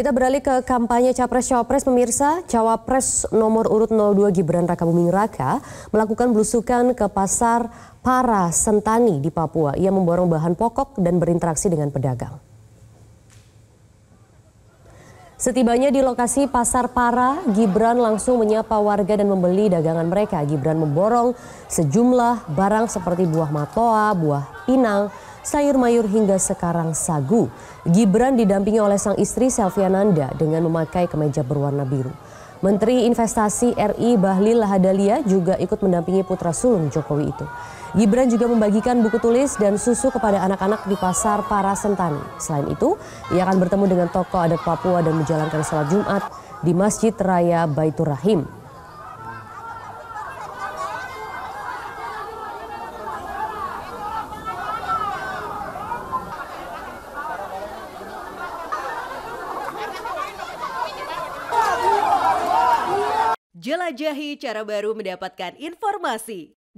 Kita beralih ke kampanye Capres-Cawapres pemirsa. Cawapres nomor urut 02 Gibran Raka Buming Raka melakukan belusukan ke pasar para Sentani di Papua. Ia memborong bahan pokok dan berinteraksi dengan pedagang. Setibanya di lokasi Pasar Para, Gibran langsung menyapa warga dan membeli dagangan mereka. Gibran memborong sejumlah barang seperti buah matoa, buah pinang, sayur mayur hingga sekarang sagu. Gibran didampingi oleh sang istri Selviananda dengan memakai kemeja berwarna biru. Menteri Investasi RI Bahlil Lahadalia juga ikut mendampingi putra sulung Jokowi itu. Gibran juga membagikan buku tulis dan susu kepada anak-anak di pasar para sentani. Selain itu, ia akan bertemu dengan tokoh adat Papua dan menjalankan sholat Jumat di Masjid Raya Baitur Rahim. Jelajahi cara baru mendapatkan informasi.